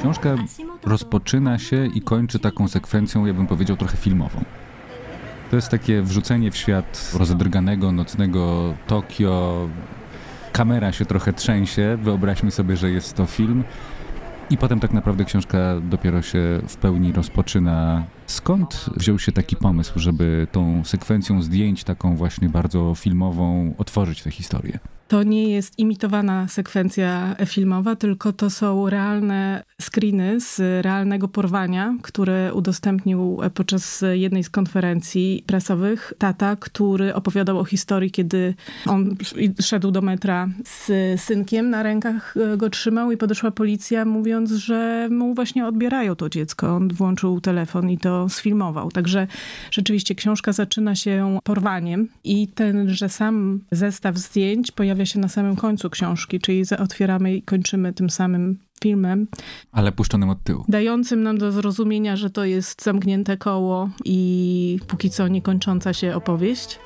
Książka rozpoczyna się i kończy taką sekwencją, ja bym powiedział, trochę filmową. To jest takie wrzucenie w świat rozedrganego, nocnego Tokio. Kamera się trochę trzęsie, wyobraźmy sobie, że jest to film. I potem tak naprawdę książka dopiero się w pełni rozpoczyna Skąd wziął się taki pomysł, żeby tą sekwencją zdjęć, taką właśnie bardzo filmową, otworzyć tę historię? To nie jest imitowana sekwencja filmowa, tylko to są realne screeny z realnego porwania, które udostępnił podczas jednej z konferencji prasowych tata, który opowiadał o historii, kiedy on szedł do metra z synkiem, na rękach go trzymał i podeszła policja mówiąc, że mu właśnie odbierają to dziecko. On włączył telefon i to sfilmował. Także rzeczywiście książka zaczyna się porwaniem i tenże sam zestaw zdjęć pojawia się na samym końcu książki, czyli otwieramy i kończymy tym samym filmem. Ale puszczonym od tyłu. Dającym nam do zrozumienia, że to jest zamknięte koło i póki co niekończąca się opowieść.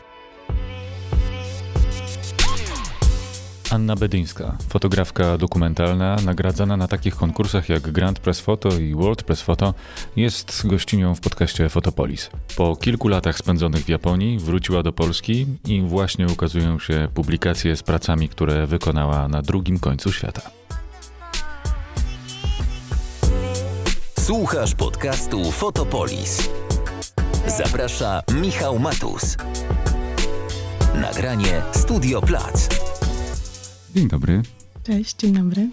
Anna Bedyńska, fotografka dokumentalna, nagradzana na takich konkursach jak Grand Press Photo i World Press Photo, jest gościnią w podcaście Fotopolis. Po kilku latach spędzonych w Japonii wróciła do Polski i właśnie ukazują się publikacje z pracami, które wykonała na drugim końcu świata. Słuchasz podcastu Fotopolis. Zaprasza Michał Matus. Nagranie Studio Plac. Dzień dobry. Cześć, dzień dobry.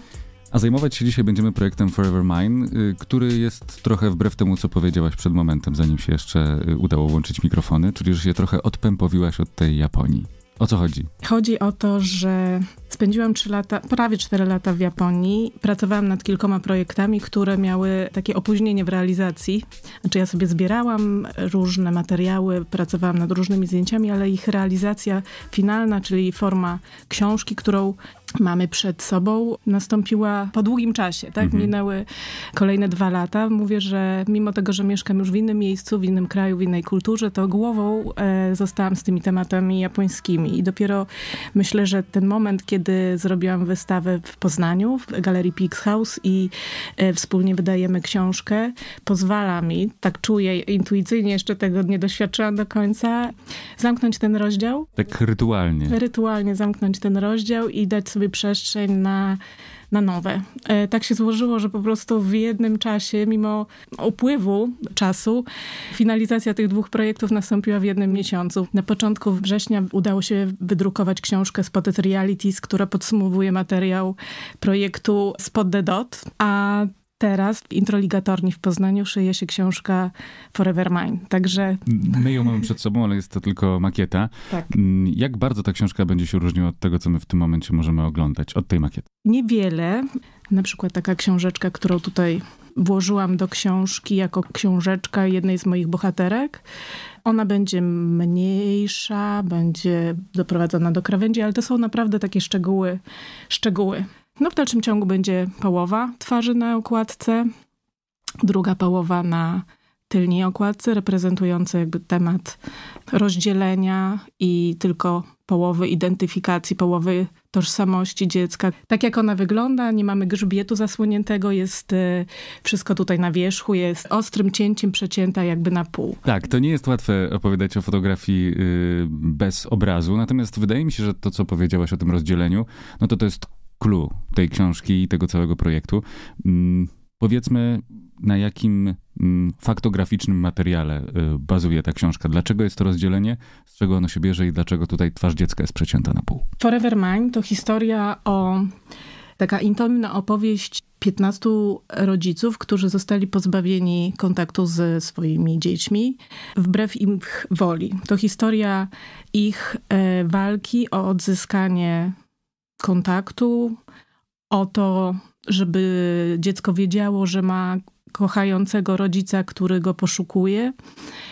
A zajmować się dzisiaj będziemy projektem Forever Mine, y, który jest trochę wbrew temu, co powiedziałaś przed momentem, zanim się jeszcze y, udało włączyć mikrofony, czyli że się trochę odpępowiłaś od tej Japonii. O co chodzi? Chodzi o to, że spędziłam 3 lata, prawie 4 lata w Japonii. Pracowałam nad kilkoma projektami, które miały takie opóźnienie w realizacji. Znaczy ja sobie zbierałam różne materiały, pracowałam nad różnymi zdjęciami, ale ich realizacja finalna, czyli forma książki, którą mamy przed sobą, nastąpiła po długim czasie, tak? Mhm. Minęły kolejne dwa lata. Mówię, że mimo tego, że mieszkam już w innym miejscu, w innym kraju, w innej kulturze, to głową e, zostałam z tymi tematami japońskimi. I dopiero myślę, że ten moment, kiedy zrobiłam wystawę w Poznaniu, w Galerii Pix House i e, wspólnie wydajemy książkę, pozwala mi, tak czuję intuicyjnie, jeszcze tego nie doświadczyłam do końca, zamknąć ten rozdział. Tak rytualnie. Rytualnie zamknąć ten rozdział i dać sobie sobie przestrzeń na, na nowe. E, tak się złożyło, że po prostu w jednym czasie, mimo upływu czasu, finalizacja tych dwóch projektów nastąpiła w jednym miesiącu. Na początku września udało się wydrukować książkę Spotted Realities, która podsumowuje materiał projektu Spot the Dot, a teraz w Introligatorni w Poznaniu szyje się książka Forever Mine. Także... My ją mamy przed sobą, ale jest to tylko makieta. Tak. Mm, jak bardzo ta książka będzie się różniła od tego, co my w tym momencie możemy oglądać, od tej makiety? Niewiele. Na przykład taka książeczka, którą tutaj włożyłam do książki jako książeczka jednej z moich bohaterek. Ona będzie mniejsza, będzie doprowadzona do krawędzi, ale to są naprawdę takie szczegóły, szczegóły. No w dalszym ciągu będzie połowa twarzy na okładce, druga połowa na tylnej okładce, reprezentująca jakby temat rozdzielenia i tylko połowy identyfikacji, połowy tożsamości dziecka. Tak jak ona wygląda, nie mamy grzbietu zasłoniętego, jest e, wszystko tutaj na wierzchu, jest ostrym cięciem przecięta jakby na pół. Tak, to nie jest łatwe opowiadać o fotografii y, bez obrazu, natomiast wydaje mi się, że to, co powiedziałaś o tym rozdzieleniu, no to to jest clue tej książki i tego całego projektu. Mm, powiedzmy, na jakim mm, faktograficznym materiale y, bazuje ta książka? Dlaczego jest to rozdzielenie? Z czego ono się bierze i dlaczego tutaj twarz dziecka jest przecięta na pół? Forever Mine to historia o taka intomna opowieść 15 rodziców, którzy zostali pozbawieni kontaktu ze swoimi dziećmi wbrew ich woli. To historia ich e, walki o odzyskanie kontaktu, o to, żeby dziecko wiedziało, że ma kochającego rodzica, który go poszukuje,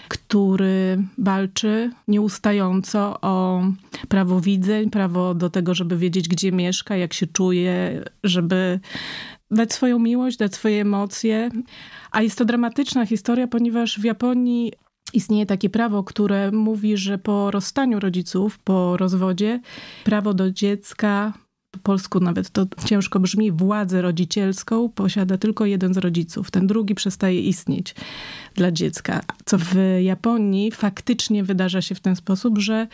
który walczy nieustająco o prawo widzeń, prawo do tego, żeby wiedzieć, gdzie mieszka, jak się czuje, żeby dać swoją miłość, dać swoje emocje. A jest to dramatyczna historia, ponieważ w Japonii istnieje takie prawo, które mówi, że po rozstaniu rodziców, po rozwodzie, prawo do dziecka, po polsku nawet to ciężko brzmi, władzę rodzicielską posiada tylko jeden z rodziców. Ten drugi przestaje istnieć dla dziecka. Co w Japonii faktycznie wydarza się w ten sposób, że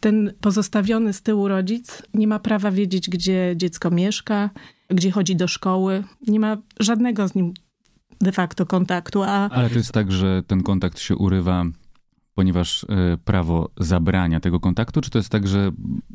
ten pozostawiony z tyłu rodzic nie ma prawa wiedzieć, gdzie dziecko mieszka, gdzie chodzi do szkoły. Nie ma żadnego z nim de facto kontaktu. A... Ale to jest tak, że ten kontakt się urywa ponieważ e, prawo zabrania tego kontaktu? Czy to jest tak, że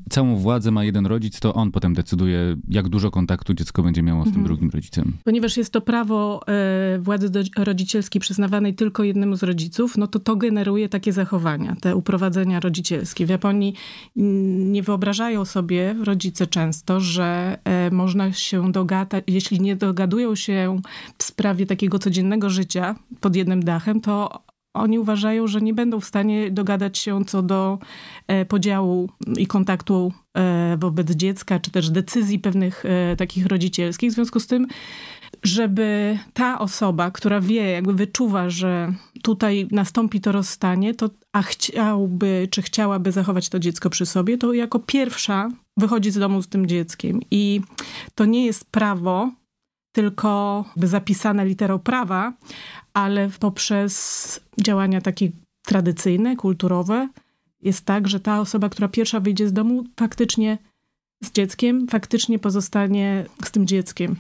całą władzę ma jeden rodzic, to on potem decyduje, jak dużo kontaktu dziecko będzie miało z tym mhm. drugim rodzicem? Ponieważ jest to prawo e, władzy rodzicielskiej przyznawanej tylko jednemu z rodziców, no to to generuje takie zachowania, te uprowadzenia rodzicielskie. W Japonii nie wyobrażają sobie rodzice często, że e, można się dogadać, jeśli nie dogadują się w sprawie takiego codziennego życia pod jednym dachem, to oni uważają, że nie będą w stanie dogadać się co do e, podziału i kontaktu e, wobec dziecka, czy też decyzji pewnych e, takich rodzicielskich. W związku z tym, żeby ta osoba, która wie, jakby wyczuwa, że tutaj nastąpi to rozstanie, to a chciałby, czy chciałaby zachować to dziecko przy sobie, to jako pierwsza wychodzi z domu z tym dzieckiem. I to nie jest prawo, tylko by zapisane literą prawa, ale poprzez działania takie tradycyjne, kulturowe, jest tak, że ta osoba, która pierwsza wyjdzie z domu, faktycznie z dzieckiem, faktycznie pozostanie z tym dzieckiem.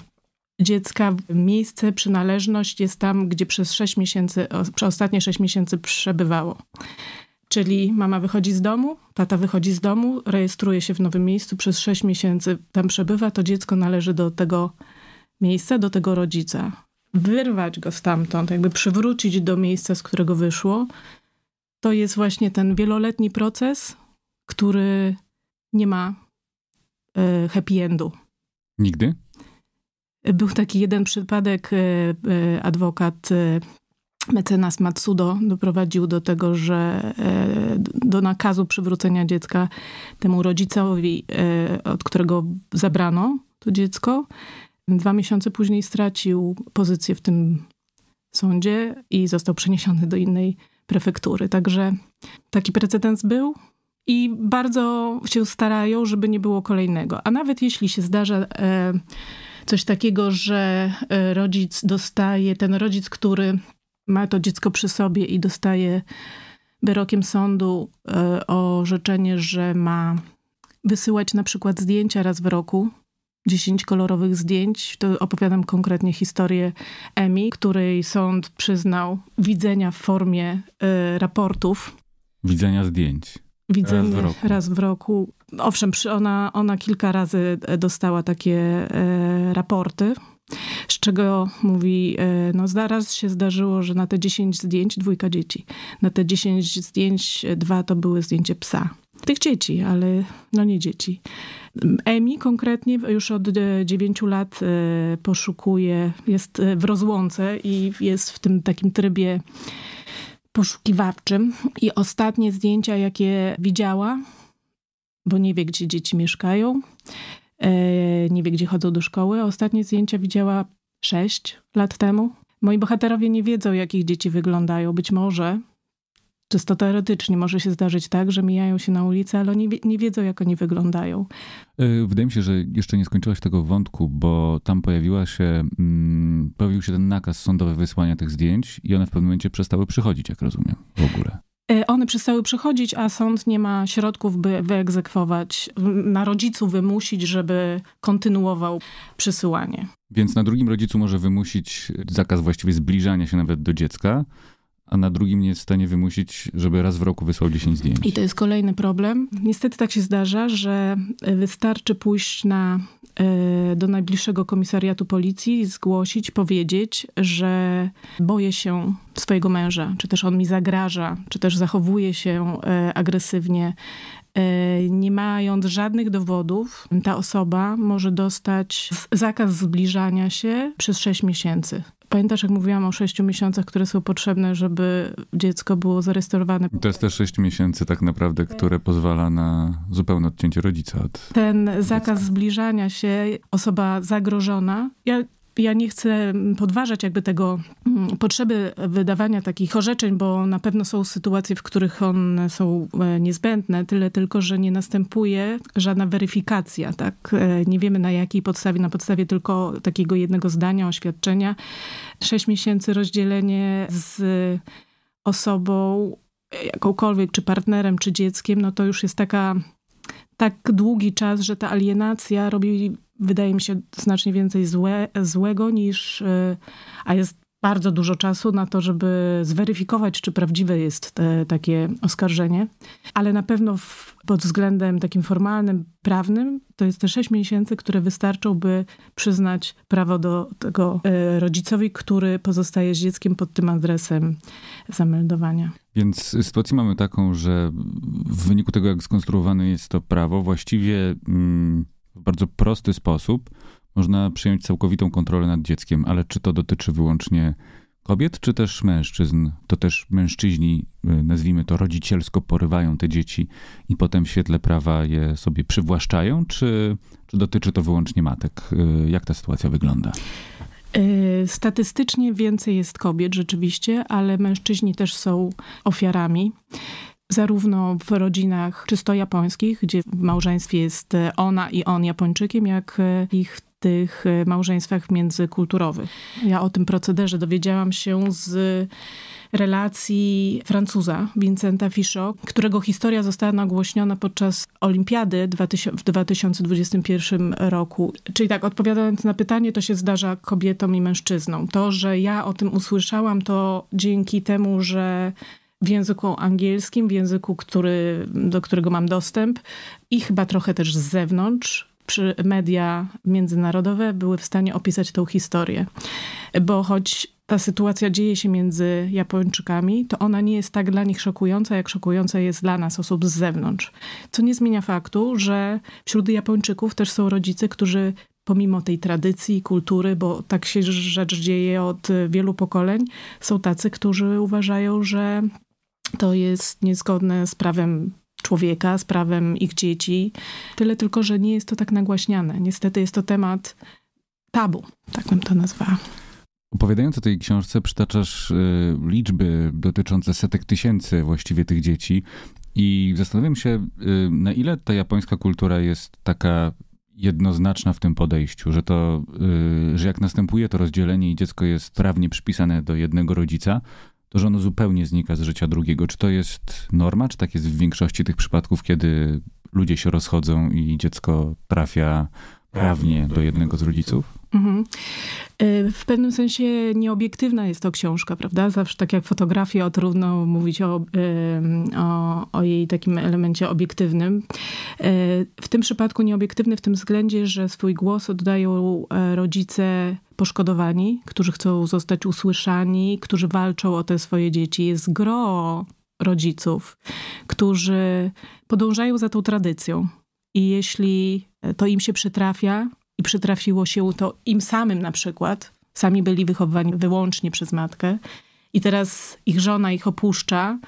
Dziecka miejsce, przynależność jest tam, gdzie przez 6 miesięcy, przez ostatnie 6 miesięcy przebywało. Czyli mama wychodzi z domu, tata wychodzi z domu, rejestruje się w nowym miejscu, przez 6 miesięcy tam przebywa, to dziecko należy do tego miejsce do tego rodzica, wyrwać go stamtąd, jakby przywrócić do miejsca, z którego wyszło, to jest właśnie ten wieloletni proces, który nie ma e, happy endu. Nigdy? Był taki jeden przypadek, e, e, adwokat mecenas Matsudo doprowadził do tego, że do nakazu przywrócenia dziecka temu rodzicowi, od którego zabrano to dziecko, Dwa miesiące później stracił pozycję w tym sądzie i został przeniesiony do innej prefektury. Także taki precedens był i bardzo się starają, żeby nie było kolejnego. A nawet jeśli się zdarza e, coś takiego, że e, rodzic dostaje, ten rodzic, który ma to dziecko przy sobie i dostaje wyrokiem sądu e, orzeczenie, że ma wysyłać na przykład zdjęcia raz w roku 10 kolorowych zdjęć. To opowiadam konkretnie historię Emi, której sąd przyznał widzenia w formie y, raportów. Widzenia zdjęć. Widzenia raz w roku. Raz w roku. Owszem, ona, ona kilka razy e, dostała takie y, raporty, z czego mówi, e, no zaraz się zdarzyło, że na te 10 zdjęć dwójka dzieci. Na te 10 zdjęć dwa to były zdjęcie psa tych dzieci, ale no nie dzieci. Emi konkretnie już od 9 e, lat e, poszukuje, jest e, w rozłące i jest w tym takim trybie poszukiwawczym. I ostatnie zdjęcia, jakie widziała, bo nie wie, gdzie dzieci mieszkają, nie wie, gdzie chodzą do szkoły. Ostatnie zdjęcia widziała 6 lat temu. Moi bohaterowie nie wiedzą, jakich dzieci wyglądają. Być może czysto teoretycznie może się zdarzyć tak, że mijają się na ulicy, ale oni nie wiedzą, jak oni wyglądają. E, wydaje mi się, że jeszcze nie skończyłaś tego wątku, bo tam pojawiła się, mm, pojawił się ten nakaz sądowy wysłania tych zdjęć i one w pewnym momencie przestały przychodzić, jak rozumiem, w ogóle. E, one przestały przychodzić, a sąd nie ma środków, by wyegzekwować, mm, na rodzicu wymusić, żeby kontynuował przysyłanie. Więc na drugim rodzicu może wymusić zakaz właściwie zbliżania się nawet do dziecka, a na drugim nie jest w stanie wymusić, żeby raz w roku wysłał 10 zdjęć. I to jest kolejny problem. Niestety tak się zdarza, że e, wystarczy pójść na, e, do najbliższego komisariatu policji, zgłosić, powiedzieć, że boję się swojego męża, czy też on mi zagraża, czy też zachowuje się e, agresywnie nie mając żadnych dowodów, ta osoba może dostać zakaz zbliżania się przez 6 miesięcy. Pamiętasz, jak mówiłam o sześciu miesiącach, które są potrzebne, żeby dziecko było zarejestrowane? To jest te sześć miesięcy tak naprawdę, tak. które pozwala na zupełne odcięcie rodzica od Ten zakaz zbliżania się, osoba zagrożona. Ja ja nie chcę mm, podważać jakby tego mm, potrzeby wydawania takich orzeczeń, bo na pewno są sytuacje, w których one są e, niezbędne, tyle tylko, że nie następuje żadna weryfikacja, tak? E, nie wiemy na jakiej podstawie, na podstawie tylko takiego jednego zdania, oświadczenia. Sześć miesięcy rozdzielenie z osobą e, jakąkolwiek, czy partnerem, czy dzieckiem, no to już jest taka tak długi czas, że ta alienacja robi wydaje mi się, znacznie więcej złe, złego niż, e, a jest bardzo dużo czasu na to, żeby zweryfikować, czy prawdziwe jest te, takie oskarżenie. Ale na pewno w, pod względem takim formalnym, prawnym, to jest te sześć miesięcy, które wystarczą, by przyznać prawo do tego e, rodzicowi, który pozostaje z dzieckiem pod tym adresem zameldowania. Więc sytuację mamy taką, że w wyniku tego, jak skonstruowane jest to prawo, właściwie. Mm w bardzo prosty sposób można przyjąć całkowitą kontrolę nad dzieckiem, ale czy to dotyczy wyłącznie kobiet, czy też mężczyzn? To też mężczyźni, y, nazwijmy to rodzicielsko, porywają te dzieci i potem w świetle prawa je sobie przywłaszczają, czy, czy dotyczy to wyłącznie matek? Y, jak ta sytuacja wygląda? Y, statystycznie więcej jest kobiet rzeczywiście, ale mężczyźni też są ofiarami zarówno w rodzinach czysto japońskich, gdzie w małżeństwie jest e, ona i on Japończykiem, jak e, ich w tych e, małżeństwach międzykulturowych. Ja o tym procederze dowiedziałam się z relacji Francuza Vincenta Fischot, którego historia została nagłośniona podczas Olimpiady w 2021 roku. Czyli tak, odpowiadając na pytanie, to się zdarza kobietom i mężczyznom. To, że ja o tym usłyszałam, to dzięki temu, że w języku angielskim, w języku, który, do którego mam dostęp i chyba trochę też z zewnątrz. Przy media międzynarodowe były w stanie opisać tą historię. Bo choć ta sytuacja dzieje się między Japończykami, to ona nie jest tak dla nich szokująca, jak szokująca jest dla nas, osób z zewnątrz. Co nie zmienia faktu, że wśród Japończyków też są rodzice, którzy pomimo tej tradycji i kultury, bo tak się rzecz dzieje od wielu pokoleń, są tacy, którzy uważają, że to jest niezgodne z prawem człowieka, z prawem ich dzieci. Tyle tylko, że nie jest to tak nagłaśniane. Niestety jest to temat tabu, tak bym to nazwała. Opowiadając o tej książce, przytaczasz y, liczby dotyczące setek tysięcy właściwie tych dzieci. I zastanawiam się, y, na ile ta japońska kultura jest taka jednoznaczna w tym podejściu, że to, y, że jak następuje to rozdzielenie i dziecko jest prawnie przypisane do jednego rodzica, to że ono zupełnie znika z życia drugiego. Czy to jest norma, czy tak jest w większości tych przypadków, kiedy ludzie się rozchodzą i dziecko trafia prawnie do jednego z rodziców? Mhm. Y, w pewnym sensie nieobiektywna jest to książka, prawda? Zawsze tak jak fotografia, trudno mówić o, o, o, jej takim elemencie obiektywnym. Y, w tym przypadku nieobiektywny w tym względzie, że swój głos oddają e, rodzice poszkodowani, którzy chcą zostać usłyszani, którzy walczą o te swoje dzieci. Jest gro rodziców, którzy podążają za tą tradycją. I jeśli e, to im się przytrafia, i przytrafiło się to im samym na przykład. Sami byli wychowywani wyłącznie przez matkę i teraz ich żona ich opuszcza,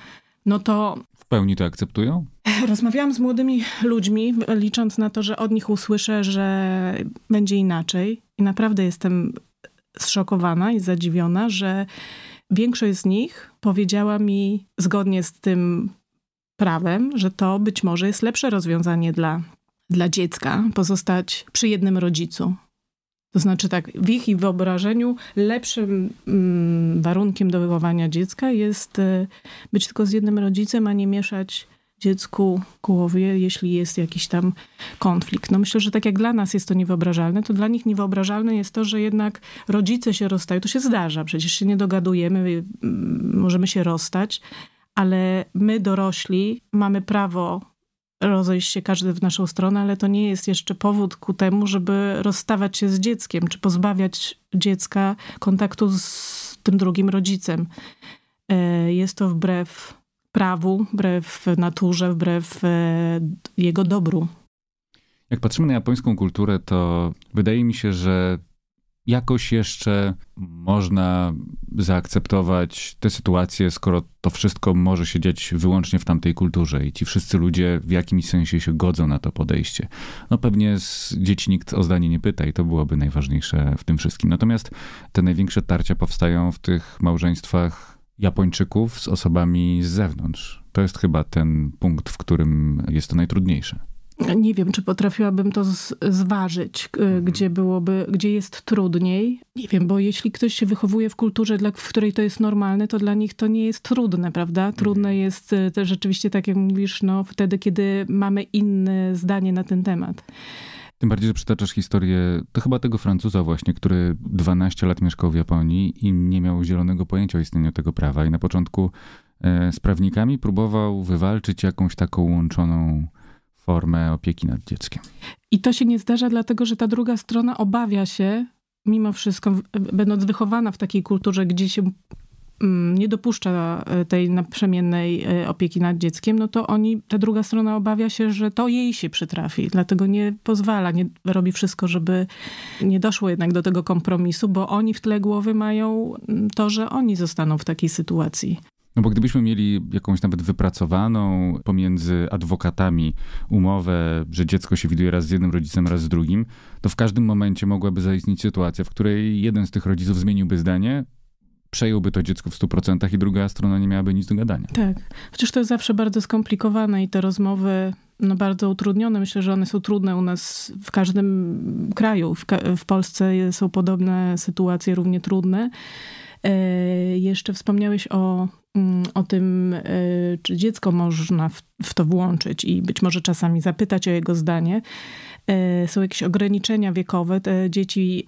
no to. W pełni to akceptują? Rozmawiałam z młodymi ludźmi, licząc na to, że od nich usłyszę, że będzie inaczej. I naprawdę jestem zszokowana i zadziwiona, że większość z nich powiedziała mi zgodnie z tym prawem, że to być może jest lepsze rozwiązanie dla dla dziecka pozostać przy jednym rodzicu. To znaczy tak, w ich wyobrażeniu lepszym mm, warunkiem do wychowania dziecka jest e, być tylko z jednym rodzicem, a nie mieszać dziecku głowie, jeśli jest jakiś tam konflikt. No myślę, że tak jak dla nas jest to niewyobrażalne, to dla nich niewyobrażalne jest to, że jednak rodzice się rozstają. To się zdarza, przecież się nie dogadujemy, y, możemy się rozstać, ale my dorośli mamy prawo rozejść się każdy w naszą stronę, ale to nie jest jeszcze powód ku temu, żeby rozstawać się z dzieckiem, czy pozbawiać dziecka kontaktu z tym drugim rodzicem. E, jest to wbrew prawu, wbrew naturze, wbrew e, jego dobru. Jak patrzymy na japońską kulturę, to wydaje mi się, że jakoś jeszcze można zaakceptować tę sytuację, skoro to wszystko może się dziać wyłącznie w tamtej kulturze i ci wszyscy ludzie w jakimś sensie się godzą na to podejście. No pewnie z dzieci nikt o zdanie nie pyta i to byłoby najważniejsze w tym wszystkim. Natomiast te największe tarcia powstają w tych małżeństwach Japończyków z osobami z zewnątrz. To jest chyba ten punkt, w którym jest to najtrudniejsze nie wiem, czy potrafiłabym to zważyć, mhm. gdzie byłoby, gdzie jest trudniej. Nie wiem, bo jeśli ktoś się wychowuje w kulturze, dla, w której to jest normalne, to dla nich to nie jest trudne, prawda? Trudne mhm. jest e, rzeczywiście, tak jak mówisz, no, wtedy, kiedy mamy inne zdanie na ten temat. Tym bardziej, że przytaczasz historię, to chyba tego Francuza właśnie, który 12 lat mieszkał w Japonii i nie miał zielonego pojęcia o istnieniu tego prawa i na początku e, z prawnikami próbował wywalczyć jakąś taką łączoną formę opieki nad dzieckiem. I to się nie zdarza, dlatego że ta druga strona obawia się, mimo wszystko, będąc wychowana w takiej kulturze, gdzie się mm, nie dopuszcza e, tej naprzemiennej e, opieki nad dzieckiem, no to oni, ta druga strona obawia się, że to jej się przytrafi, dlatego nie pozwala, nie robi wszystko, żeby nie doszło jednak do tego kompromisu, bo oni w tle głowy mają mm, to, że oni zostaną w takiej sytuacji. No bo gdybyśmy mieli jakąś nawet wypracowaną pomiędzy adwokatami umowę, że dziecko się widuje raz z jednym rodzicem, raz z drugim, to w każdym momencie mogłaby zaistnieć sytuacja, w której jeden z tych rodziców zmieniłby zdanie, przejąłby to dziecko w 100% i druga strona nie miałaby nic do gadania. Tak. Chociaż to jest zawsze bardzo skomplikowane i te rozmowy no, bardzo utrudnione. Myślę, że one są trudne u nas w każdym kraju. W, w Polsce są podobne sytuacje, równie trudne. E, jeszcze wspomniałeś o Mm, o tym, e, czy dziecko można w, to włączyć i być może czasami zapytać o jego zdanie. E, są jakieś ograniczenia wiekowe. Te dzieci,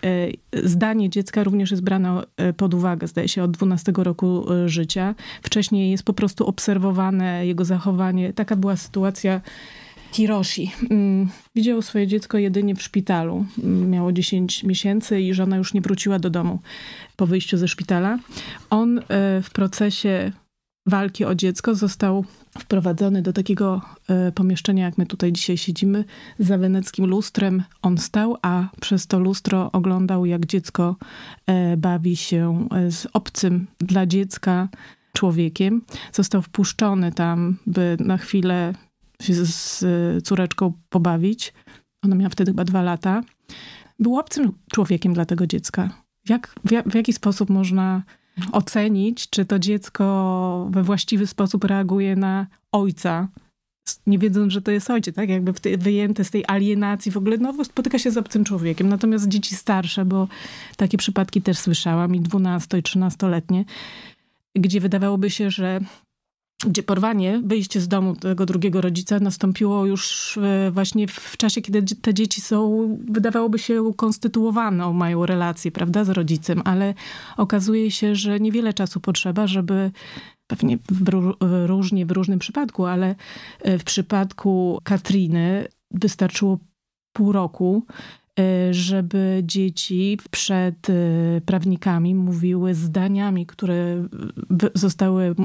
e, zdanie dziecka również jest brane pod uwagę, zdaje się, od 12 roku życia. Wcześniej jest po prostu obserwowane jego zachowanie. Taka była sytuacja Hiroshi. Mm. Widział swoje dziecko jedynie w szpitalu. Mm, miało 10 miesięcy i żona już nie wróciła do domu po wyjściu ze szpitala. On e, w procesie walki o dziecko został wprowadzony do takiego e, pomieszczenia, jak my tutaj dzisiaj siedzimy, za weneckim lustrem. On stał, a przez to lustro oglądał, jak dziecko e, bawi się z obcym dla dziecka człowiekiem. Został wpuszczony tam, by na chwilę się z, córeczką pobawić. Ona miała wtedy chyba dwa lata. Był obcym człowiekiem dla tego dziecka. Jak, w, w jaki sposób można ocenić, czy to dziecko we właściwy sposób reaguje na ojca, nie wiedząc, że to jest ojciec, tak? Jakby wyjęte z tej alienacji w ogóle, no spotyka się z obcym człowiekiem. Natomiast dzieci starsze, bo takie przypadki też słyszałam, i 12 i 13-letnie, gdzie wydawałoby się, że gdzie porwanie, wyjście z domu tego drugiego rodzica nastąpiło już e, właśnie w czasie, kiedy te dzieci są, wydawałoby się, ukonstytuowaną mają relację, prawda, z rodzicem, ale okazuje się, że niewiele czasu potrzeba, żeby pewnie w, różnie w różnym przypadku, ale e, w przypadku Katriny wystarczyło pół roku, Y, żeby dzieci przed y, prawnikami mówiły zdaniami, które zostały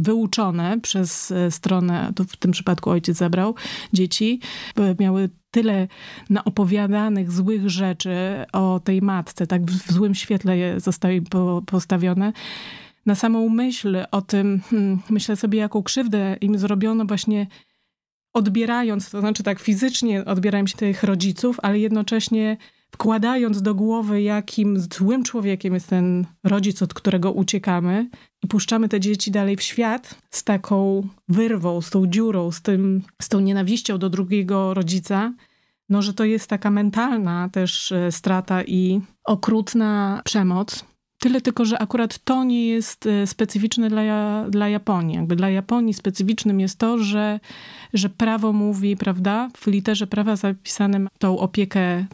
wyuczone przez y, stronę, to w tym przypadku ojciec zabrał dzieci, miały tyle naopowiadanych złych rzeczy o tej matce, tak w złym świetle zostały postawione na samą myśl o tym, hmm, myślę sobie, jaką krzywdę im zrobiono właśnie odbierając, to znaczy tak fizycznie odbierałem się tych rodziców, ale jednocześnie wkładając do głowy, jakim złym człowiekiem jest ten rodzic, od którego uciekamy, i puszczamy te dzieci dalej w świat z taką wyrwą, z tą dziurą, z, tym, z tą nienawiścią do drugiego rodzica, no, że to jest taka mentalna też e, strata i okrutna przemoc. Tyle tylko, że akurat to nie jest e, specyficzne dla, dla Japonii. Jakby dla Japonii specyficznym jest to, że, że prawo mówi, prawda, w literze prawa zapisanym tą opiekę e,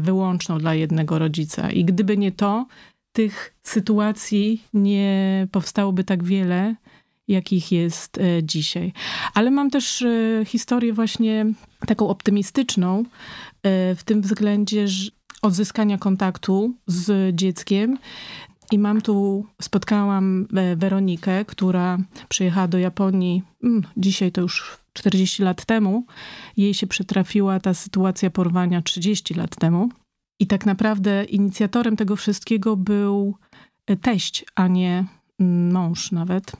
wyłączną dla jednego rodzica. I gdyby nie to, tych sytuacji nie powstałoby tak wiele, jakich jest e, dzisiaj. Ale mam też historię właśnie taką optymistyczną w tym względzie, że odzyskania kontaktu z dzieckiem. I mam tu, spotkałam e, Weronikę, która przyjechała do Japonii, mm, dzisiaj to już 40 lat temu. Jej się przytrafiła ta sytuacja porwania 30 lat temu. I tak naprawdę inicjatorem tego wszystkiego był e, teść, a nie mąż nawet,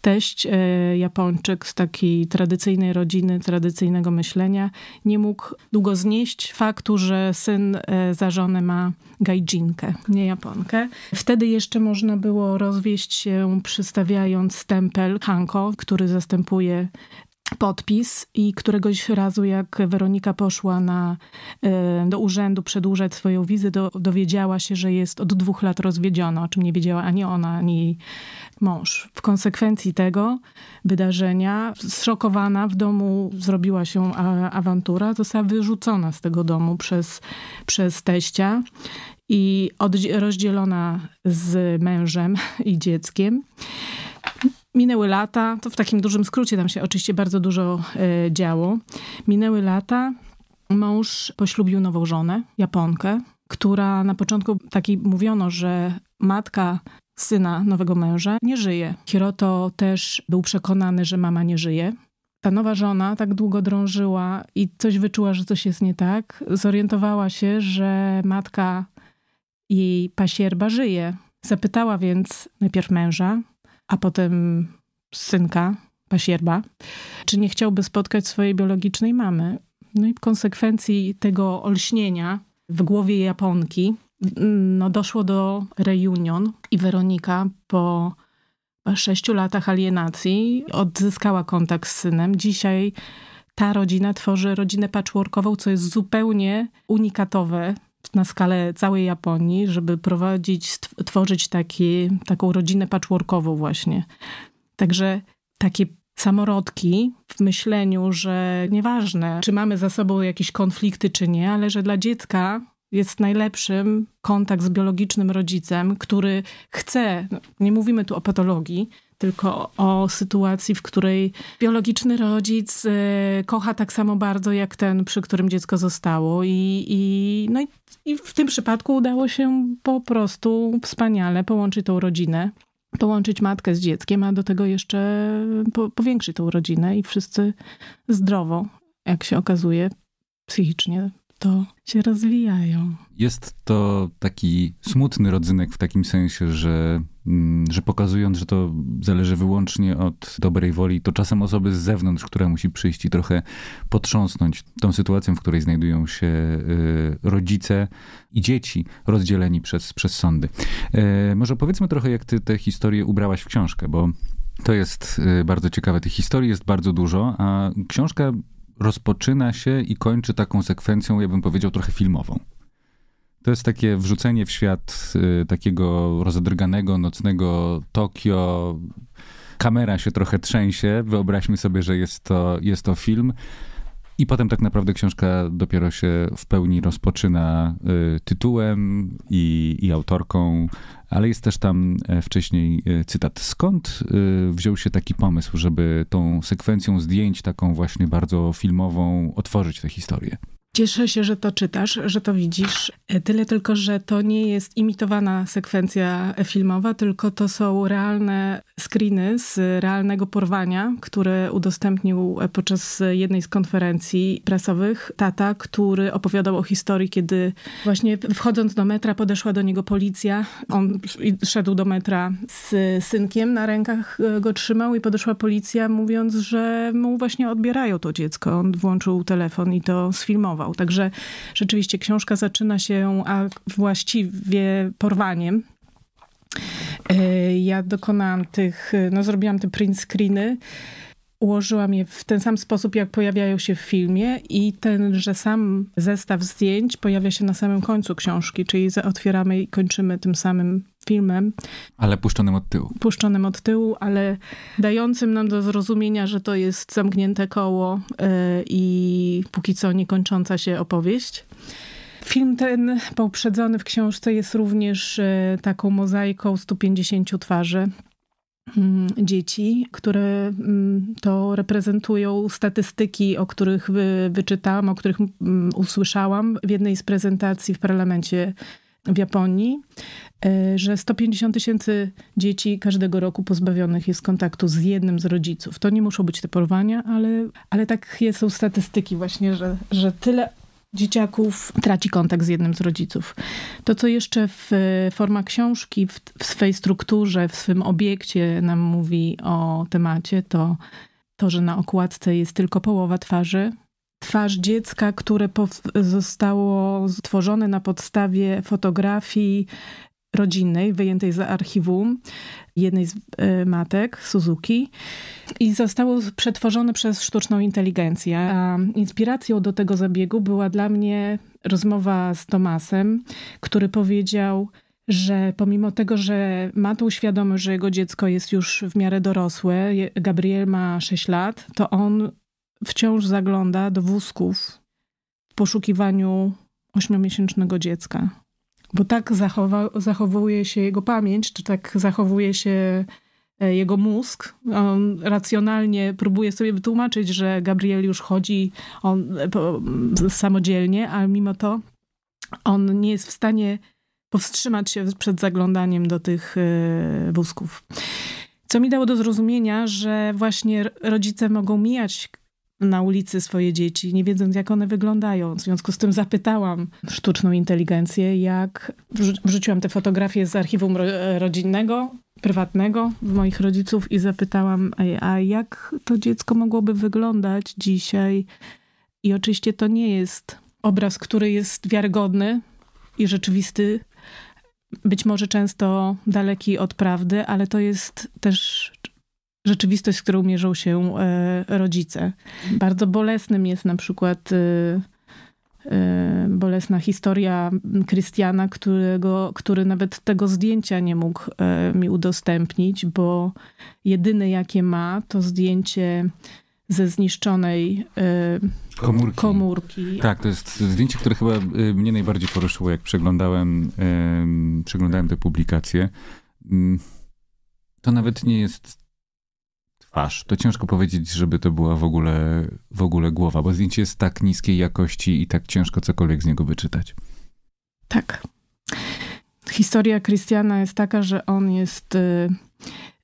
teść e, Japończyk z takiej tradycyjnej rodziny, tradycyjnego myślenia, nie mógł długo znieść faktu, że syn e, za żonę ma gaijinkę, nie Japonkę. Wtedy jeszcze można było rozwieść się przystawiając stempel Hanko, który zastępuje podpis i któregoś razu, jak Weronika poszła na, e, do urzędu przedłużać swoją wizę, do, dowiedziała się, że jest od dwóch lat rozwiedziona, o czym nie wiedziała ani ona, ani jej mąż. W konsekwencji tego wydarzenia, zszokowana w domu zrobiła się awantura, została wyrzucona z tego domu przez, przez teścia i od, rozdzielona z mężem i dzieckiem. Minęły lata, to w takim dużym skrócie tam się oczywiście bardzo dużo y, działo. Minęły lata, mąż poślubił nową żonę, Japonkę, która na początku taki mówiono, że matka syna nowego męża nie żyje. Hiroto też był przekonany, że mama nie żyje. Ta nowa żona tak długo drążyła i coś wyczuła, że coś jest nie tak. Zorientowała się, że matka jej pasierba żyje. Zapytała więc najpierw męża, a potem synka, pasierba, czy nie chciałby spotkać swojej biologicznej mamy. No i w konsekwencji tego olśnienia w głowie Japonki mm, no, doszło do reunion i Weronika po sześciu latach alienacji odzyskała kontakt z synem. Dzisiaj ta rodzina tworzy rodzinę patchworkową, co jest zupełnie unikatowe na skalę całej Japonii, żeby prowadzić, tworzyć taki, taką rodzinę patchworkową właśnie. Także takie samorodki w myśleniu, że nieważne, czy mamy za sobą jakieś konflikty, czy nie, ale że dla dziecka jest najlepszym kontakt z biologicznym rodzicem, który chce, no, nie mówimy tu o patologii, tylko o sytuacji, w której biologiczny rodzic e, kocha tak samo bardzo jak ten, przy którym dziecko zostało. I, i, no i, i w tym przypadku udało się po prostu wspaniale połączyć tą rodzinę połączyć matkę z dzieckiem, a do tego jeszcze po, powiększy tą rodzinę i wszyscy zdrowo, jak się okazuje, psychicznie to się rozwijają. Jest to taki smutny rodzynek w takim sensie, że Mm, że pokazując, że to zależy wyłącznie od dobrej woli, to czasem osoby z zewnątrz, która musi przyjść i trochę potrząsnąć tą sytuacją, w której znajdują się y, rodzice i dzieci rozdzieleni przez, przez sądy. E, może powiedzmy trochę, jak ty tę historię ubrałaś w książkę, bo to jest y, bardzo ciekawe. Tych historii jest bardzo dużo, a książka rozpoczyna się i kończy taką sekwencją, ja bym powiedział, trochę filmową. To jest takie wrzucenie w świat y, takiego rozedrganego, nocnego Tokio. Kamera się trochę trzęsie. Wyobraźmy sobie, że jest to, jest to film. I potem tak naprawdę książka dopiero się w pełni rozpoczyna y, tytułem i, i, autorką, ale jest też tam e, wcześniej e, cytat. Skąd y, wziął się taki pomysł, żeby tą sekwencją zdjęć, taką właśnie bardzo filmową, otworzyć tę historię? Cieszę się, że to czytasz, że to widzisz. E, tyle tylko, że to nie jest imitowana sekwencja e, filmowa, tylko to są realne screeny z realnego porwania, które udostępnił e, podczas jednej z konferencji prasowych tata, który opowiadał o historii, kiedy właśnie wchodząc do metra podeszła do niego policja. On szedł do metra z synkiem, na rękach go trzymał i podeszła policja mówiąc, że mu właśnie odbierają to dziecko. On włączył telefon i to sfilmował. Także rzeczywiście książka zaczyna się a właściwie porwaniem. E, ja dokonałam tych, e, no zrobiłam te print screeny ułożyłam je w ten sam sposób, jak pojawiają się w filmie, i tenże sam zestaw zdjęć pojawia się na samym końcu książki, czyli otwieramy i kończymy tym samym filmem. Ale puszczonym od tyłu. Puszczonym od tyłu, ale dającym nam do zrozumienia, że to jest zamknięte koło yy, i póki co niekończąca się opowieść. Film ten, poprzedzony w książce, jest również yy, taką mozaiką 150 twarzy mm, dzieci, które mm, to reprezentują statystyki, o których wyczytałam, o których mm, usłyszałam w jednej z prezentacji w parlamencie w Japonii, e, że 150 tysięcy dzieci każdego roku pozbawionych jest kontaktu z jednym z rodziców. To nie muszą być te porwania, ale, ale takie są statystyki właśnie, że, że tyle dzieciaków traci kontakt z jednym z rodziców. To, co jeszcze w e, forma książki, w, w swej strukturze, w swym obiekcie nam mówi o temacie, to to, że na okładce jest tylko połowa twarzy, twarz dziecka, które zostało stworzone na podstawie fotografii rodzinnej, wyjętej z archiwum jednej z e, matek, Suzuki, i zostało przetworzone przez sztuczną inteligencję. A inspiracją do tego zabiegu była dla mnie rozmowa z Tomasem, który powiedział, że pomimo tego, że ma tą świadomość, że jego dziecko jest już w miarę dorosłe, Gabriel ma 6 lat, to on wciąż zagląda do wózków w poszukiwaniu ośmiomiesięcznego dziecka. Bo tak zachowa, zachowuje się jego pamięć, czy tak zachowuje się e, jego mózg. On racjonalnie próbuje sobie wytłumaczyć, że Gabriel już chodzi on, e, mm, samodzielnie, ale mimo to on nie jest w stanie powstrzymać się przed zaglądaniem do tych e, wózków. Co mi dało do zrozumienia, że właśnie rodzice mogą mijać na ulicy swoje dzieci, nie wiedząc jak one wyglądają. W związku z tym zapytałam sztuczną inteligencję, jak wrzuciłam te fotografie z archiwum rodzinnego, prywatnego moich rodziców i zapytałam, a jak to dziecko mogłoby wyglądać dzisiaj? I oczywiście to nie jest obraz, który jest wiarygodny i rzeczywisty, być może często daleki od prawdy, ale to jest też rzeczywistość, z którą mierzą się e, rodzice. Bardzo bolesnym jest na przykład e, e, bolesna historia Krystiana, którego, który nawet tego zdjęcia nie mógł mi udostępnić, bo jedyne jakie ma to zdjęcie ze zniszczonej komórki. komórki. Tak, to jest zdjęcie, które chyba mnie najbardziej poruszyło, jak przeglądałem, przeglądałem tę publikację. Mm, to nawet nie jest twarz. To ciężko powiedzieć, żeby to była w ogóle, w ogóle głowa, bo zdjęcie jest tak niskiej jakości i tak ciężko cokolwiek z niego wyczytać. Tak. Historia Christiana jest taka, że on jest y,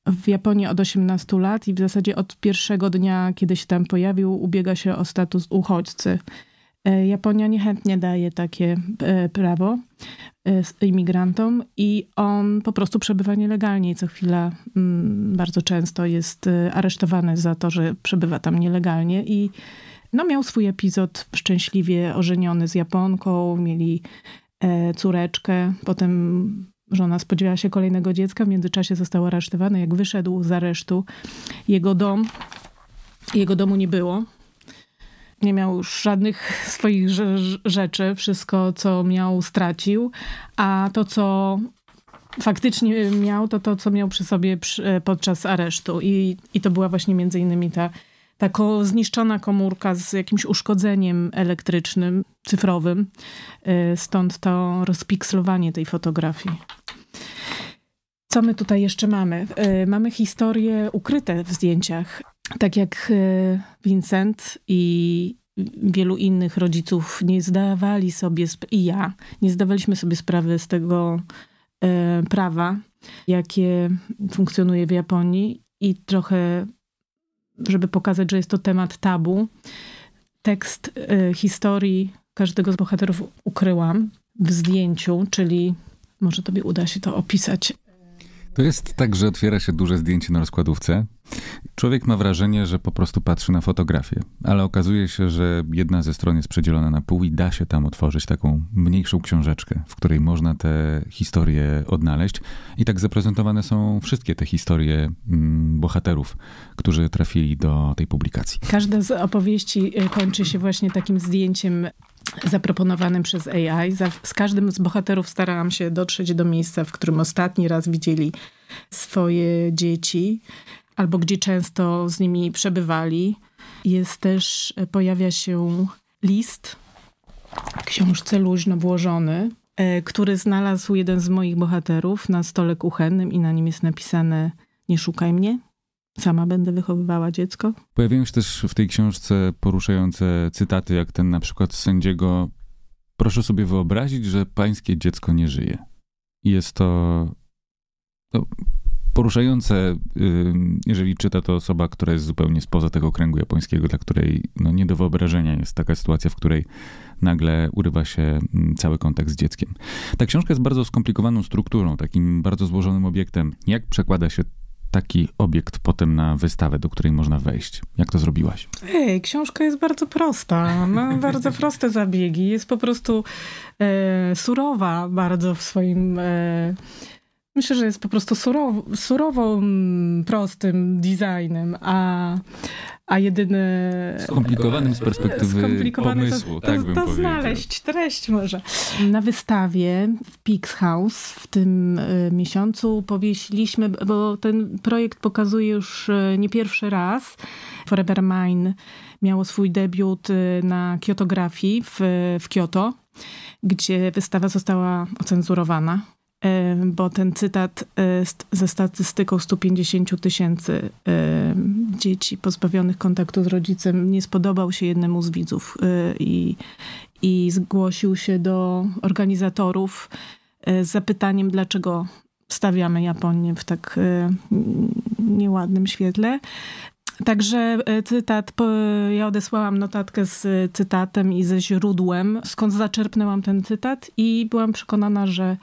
w Japonii od 18 lat i w zasadzie od pierwszego dnia, kiedy się tam pojawił, ubiega się o status uchodźcy. E, Japonia niechętnie daje takie e, prawo e, imigrantom i on po prostu przebywa nielegalnie i co chwila mm, bardzo często jest aresztowany za to, że przebywa tam nielegalnie i no, miał swój epizod szczęśliwie ożeniony z Japonką, mieli córeczkę, potem żona spodziewała się kolejnego dziecka, w międzyczasie został aresztowany, jak wyszedł z aresztu jego dom, jego domu nie było, nie miał już żadnych swoich rzeczy, wszystko co miał stracił, a to co faktycznie miał, to to co miał przy sobie e, podczas aresztu i, i to była właśnie między innymi ta taka zniszczona komórka z jakimś uszkodzeniem elektrycznym, cyfrowym. E, stąd to rozpikslowanie tej fotografii. Co my tutaj jeszcze mamy? E, mamy historie ukryte w zdjęciach tak jak e, Vincent i wielu innych rodziców nie zdawali sobie, i ja, nie zdawaliśmy sobie sprawy z tego e, prawa, jakie funkcjonuje w Japonii i trochę, żeby pokazać, że jest to temat tabu, tekst e, historii każdego z bohaterów ukryłam w zdjęciu, czyli może tobie uda się to opisać to jest tak, że otwiera się duże zdjęcie na rozkładówce. Człowiek ma wrażenie, że po prostu patrzy na fotografię, ale okazuje się, że jedna ze stron jest przedzielona na pół i da się tam otworzyć taką mniejszą książeczkę, w której można te historie odnaleźć. I tak zaprezentowane są wszystkie te historie mm, bohaterów, którzy trafili do tej publikacji. Każda z opowieści e, kończy się właśnie takim zdjęciem zaproponowanym przez AI. Z każdym z bohaterów starałam się dotrzeć do miejsca, w którym ostatni raz widzieli swoje dzieci, albo gdzie często z nimi przebywali. Jest też, e, pojawia się list w książce luźno włożony, e, który znalazł jeden z moich bohaterów na stole kuchennym i na nim jest napisane nie szukaj mnie, sama będę wychowywała dziecko. Pojawiają się też w tej książce poruszające cytaty, jak ten na przykład sędziego: Proszę sobie wyobrazić, że pańskie dziecko nie żyje. jest to, to poruszające, y, jeżeli czyta to osoba, która jest zupełnie spoza tego kręgu japońskiego, dla której no, nie do wyobrażenia jest taka sytuacja, w której nagle urywa się mm, cały kontakt z dzieckiem. Ta książka jest bardzo skomplikowaną strukturą, takim bardzo złożonym obiektem. Jak przekłada się taki obiekt potem na wystawę, do której można wejść? Jak to zrobiłaś? Ej, książka jest bardzo prosta. Ma bardzo proste zabiegi. Jest po prostu e, surowa bardzo w swoim e, myślę, że jest po prostu surowo, surowo mm, prostym designem, a, a jedyny... Skomplikowanym z perspektywy skomplikowany pomysłu, to, tak bym to powiedział. znaleźć treść może. Na wystawie w Pix House w tym y, miesiącu powiesiliśmy, bo ten projekt pokazuje już y, nie pierwszy raz, Forever Mine miało swój debiut y, na kiotografii w, w Kyoto, gdzie wystawa została ocenzurowana bo ten cytat e, ze statystyką 150 tysięcy e, dzieci pozbawionych kontaktu z rodzicem nie spodobał się jednemu z widzów e, i, i zgłosił się do organizatorów z zapytaniem, dlaczego stawiamy Japonię w tak nieładnym świetle. Także cytat, ja odesłałam notatkę z cytatem i ze źródłem, skąd zaczerpnęłam ten cytat i byłam przekonana, że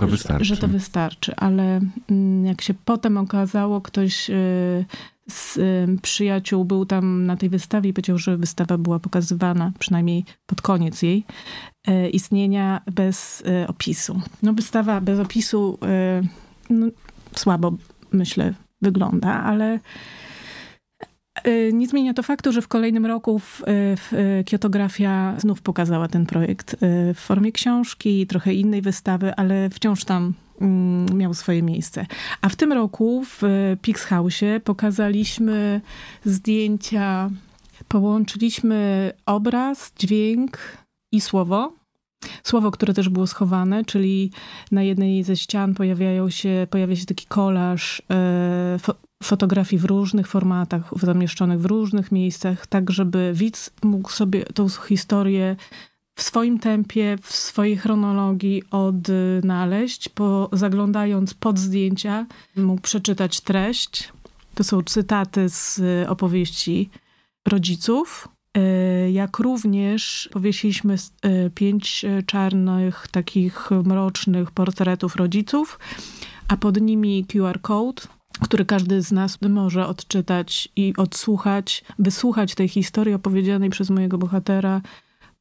to wystarczy. Że, że to wystarczy, ale mm, jak się potem okazało, ktoś y, z y, przyjaciół był tam na tej wystawie i powiedział, że wystawa była pokazywana, przynajmniej pod koniec jej, y, istnienia bez opisu. No wystawa bez opisu no, słabo, myślę, wygląda, ale Y, nie zmienia to faktu, że w kolejnym roku w, y, w y, Kiotografia znów pokazała ten projekt w formie książki, trochę innej wystawy, ale wciąż tam mm, miał swoje miejsce. A w tym roku w Pix House pokazaliśmy zdjęcia, połączyliśmy obraz, dźwięk i słowo. Słowo, które też było schowane, czyli na jednej ze ścian pojawiają się, pojawia się taki kolaż fotografii w różnych formatach, zamieszczonych w różnych miejscach, tak żeby widz mógł sobie tą historię w swoim tempie, w swojej chronologii odnaleźć, po, zaglądając pod zdjęcia, mógł przeczytać treść. To są cytaty z e, opowieści rodziców, e, jak również powiesiliśmy e, pięć czarnych, takich mrocznych portretów rodziców, a pod nimi QR code który każdy z nas może odczytać i odsłuchać, wysłuchać tej historii opowiedzianej przez mojego bohatera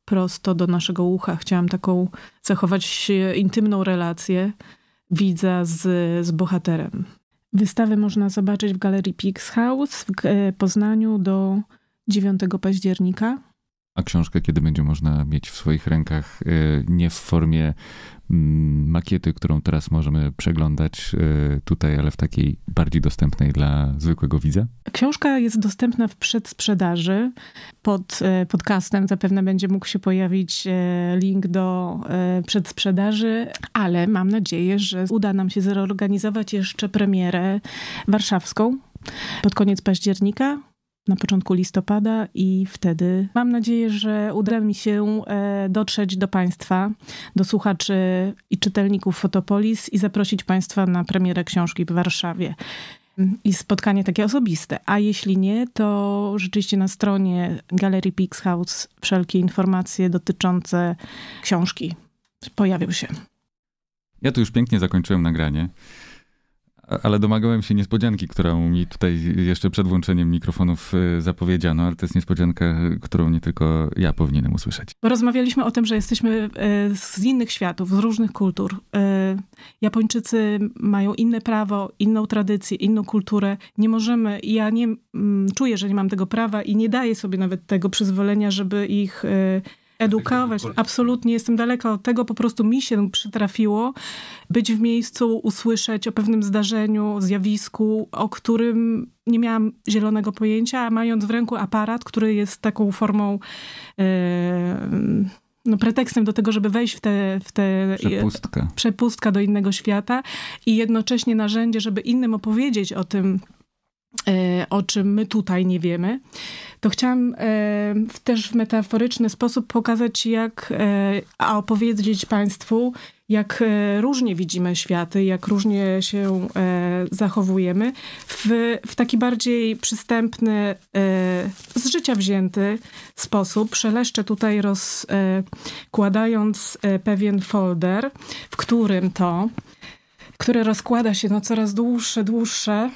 prosto do naszego ucha. Chciałam taką zachować intymną relację widza z, z bohaterem. Wystawę można zobaczyć w Galerii Pix House w e, Poznaniu do 9 października. A książkę kiedy będzie można mieć w swoich rękach e, nie w formie Mm, makiety, którą teraz możemy przeglądać y, tutaj, ale w takiej bardziej dostępnej dla zwykłego widza? Książka jest dostępna w przedsprzedaży. Pod y, podcastem zapewne będzie mógł się pojawić y, link do przedsprzedaży, ale mam nadzieję, że uda nam się zorganizować jeszcze premierę warszawską pod koniec października na początku listopada i wtedy mam nadzieję, że uda mi się e, dotrzeć do Państwa, do słuchaczy i czytelników Fotopolis i zaprosić Państwa na premierę książki w Warszawie i spotkanie takie osobiste. A jeśli nie, to rzeczywiście na stronie Galerii Pix House wszelkie informacje dotyczące książki pojawią się. Ja tu już pięknie zakończyłem nagranie. Ale domagałem się niespodzianki, którą mi tutaj jeszcze przed włączeniem mikrofonów y, zapowiedziano, ale to jest niespodzianka, którą nie tylko ja powinienem usłyszeć. Rozmawialiśmy o tym, że jesteśmy y, z innych światów, z różnych kultur. Y, Japończycy mają inne prawo, inną tradycję, inną kulturę. Nie możemy, ja nie mm, czuję, że nie mam tego prawa i nie daję sobie nawet tego przyzwolenia, żeby ich edukować. Absolutnie jestem daleka od tego, po prostu mi się przytrafiło być w miejscu, usłyszeć o pewnym zdarzeniu, zjawisku, o którym nie miałam zielonego pojęcia, a mając w ręku aparat, który jest taką formą. Yy, no, pretekstem do tego, żeby wejść w tę w te przepustkę. przepustkę do innego świata i jednocześnie narzędzie, żeby innym opowiedzieć o tym, e, o czym my tutaj nie wiemy to chciałam e, też w metaforyczny sposób pokazać, jak, e, a opowiedzieć Państwu, jak e, różnie widzimy światy, jak różnie się zachowujemy, w, w taki bardziej przystępny, z życia wzięty sposób. Przeleszczę tutaj rozkładając pewien folder, w którym to, które rozkłada się na coraz dłuższe, dłuższe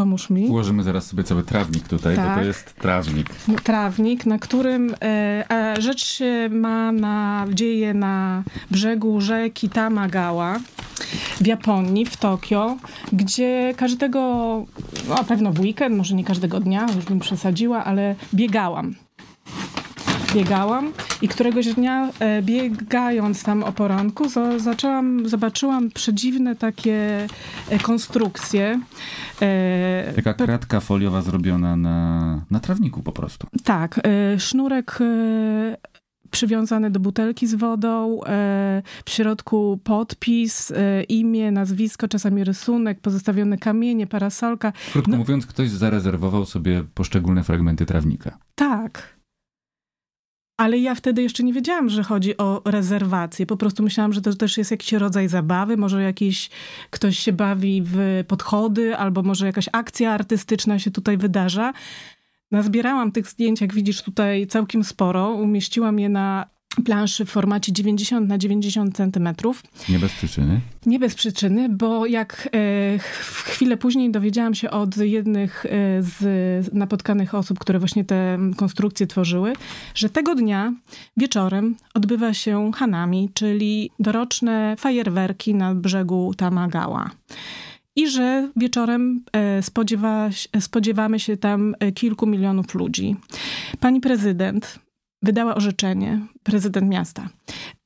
Pomóż mi. Ułożymy zaraz sobie cały trawnik tutaj, tak. bo to tak. jest trawnik. Trawnik, na którym e, rzecz się ma na, dzieje na brzegu rzeki Tamagawa w Japonii, w Tokio, gdzie każdego, no, na pewno w weekend, może nie każdego dnia, już bym przesadziła, ale biegałam biegałam i któregoś dnia e, biegając tam o poranku zaczęłam, zobaczyłam przedziwne takie e, konstrukcje. E, Taka kratka foliowa zrobiona na, na trawniku po prostu. Tak, sznurek przywiązane do butelki z wodą, w środku podpis, imię, nazwisko, czasami rysunek, pozostawione kamienie, parasolka. Krótko no, mówiąc, ktoś zarezerwował sobie poszczególne fragmenty trawnika. Tak. Ale ja wtedy jeszcze nie wiedziałam, że chodzi o rezerwację. Po prostu myślałam, że to też jest jakiś rodzaj zabawy, może jakiś ktoś się bawi w podchody, albo może jakaś akcja artystyczna się tutaj wydarza. Nazbierałam tych zdjęć, jak widzisz tutaj, całkiem sporo. Umieściłam je na planszy w formacie 90 na 90 centymetrów. Nie bez przyczyny? Nie bez przyczyny, bo jak e, w chwilę później dowiedziałam się od jednych e, z napotkanych osób, które właśnie te konstrukcje tworzyły, że tego dnia wieczorem odbywa się Hanami, czyli doroczne fajerwerki na brzegu Tamagawa i że wieczorem e, spodziewa, spodziewamy się tam kilku milionów ludzi. Pani prezydent wydała orzeczenie prezydent miasta,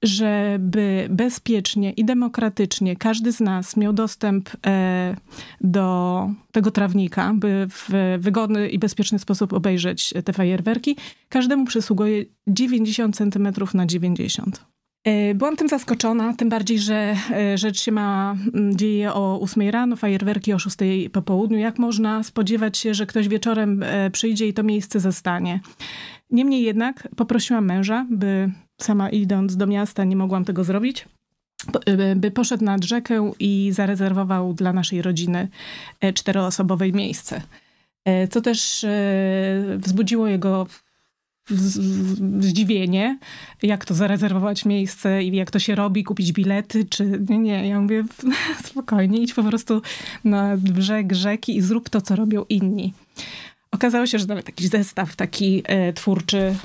żeby bezpiecznie i demokratycznie każdy z nas miał dostęp e, do tego trawnika, by w wygodny i bezpieczny sposób obejrzeć te fajerwerki, każdemu przysługuje 90 cm na 90. E, byłam tym zaskoczona, tym bardziej, że e, rzecz się ma, dzieje o 8 rano, fajerwerki o 6 po południu. Jak można spodziewać się, że ktoś wieczorem e, przyjdzie i to miejsce zostanie? Niemniej jednak poprosiłam męża, by sama idąc do miasta nie mogłam tego zrobić, by poszedł nad rzekę i zarezerwował dla naszej rodziny czteroosobowe miejsce. Co też wzbudziło jego zdziwienie, jak to zarezerwować miejsce i jak to się robi, kupić bilety, czy nie, nie. Ja mówię spokojnie, idź po prostu na brzeg rzeki i zrób to, co robią inni. Okazało się, że nawet taki zestaw, taki e, twórczy e,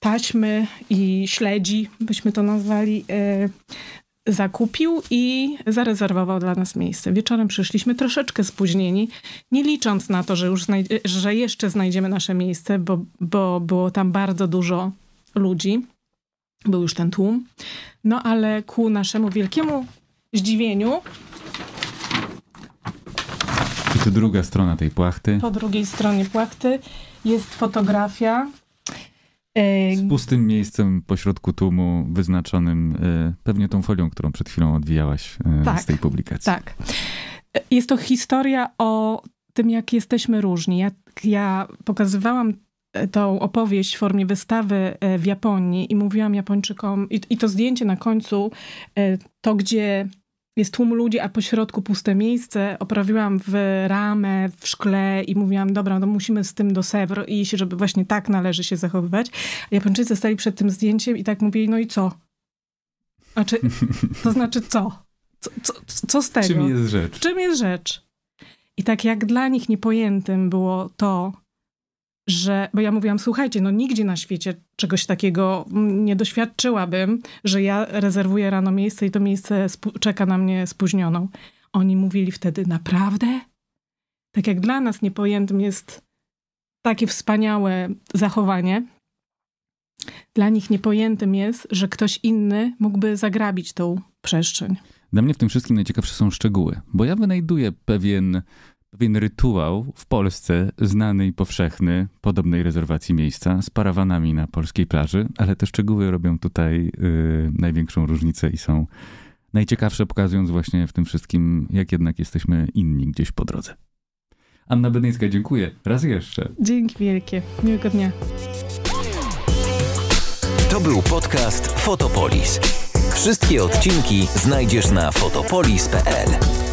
taśmy i śledzi, byśmy to nazwali, e, zakupił i zarezerwował dla nas miejsce. Wieczorem przyszliśmy troszeczkę spóźnieni, nie licząc na to, że, już że jeszcze znajdziemy nasze miejsce, bo, bo było tam bardzo dużo ludzi. Był już ten tłum. No ale ku naszemu wielkiemu zdziwieniu. I to druga strona tej płachty. Po drugiej stronie płachty jest fotografia z pustym miejscem pośrodku tłumu, wyznaczonym e, pewnie tą folią, którą przed chwilą odwijałaś e, tak, z tej publikacji. Tak. E, jest to historia o tym, jak jesteśmy różni. Ja, ja pokazywałam tą opowieść w formie wystawy w Japonii i mówiłam Japończykom, i, i to zdjęcie na końcu, to gdzie jest tłum ludzi, a pośrodku puste miejsce. Oprawiłam w ramę, w szkle i mówiłam, dobra, no musimy z tym do Sewr iść, żeby właśnie tak należy się zachowywać. Japończycy stali przed tym zdjęciem i tak mówili, no i co? Znaczy, to znaczy co? Co, co, co z tego? Czym jest rzecz? Czym jest rzecz? I tak jak dla nich niepojętym było to, że, bo ja mówiłam, słuchajcie, no nigdzie na świecie czegoś takiego nie doświadczyłabym, że ja rezerwuję rano miejsce i to miejsce czeka na mnie spóźnioną. Oni mówili wtedy, naprawdę? Tak jak dla nas niepojętym jest takie wspaniałe zachowanie, dla nich niepojętym jest, że ktoś inny mógłby zagrabić tą przestrzeń. Dla mnie w tym wszystkim najciekawsze są szczegóły, bo ja wynajduję pewien pewien rytuał w Polsce znany i powszechny, podobnej rezerwacji miejsca, z parawanami na polskiej plaży, ale te szczegóły robią tutaj yy, największą różnicę i są najciekawsze, pokazując właśnie w tym wszystkim, jak jednak jesteśmy inni gdzieś po drodze. Anna Bedyńska, dziękuję raz jeszcze. Dzięki wielkie. Miłego dnia. To był podcast Fotopolis. Wszystkie odcinki znajdziesz na fotopolis.pl.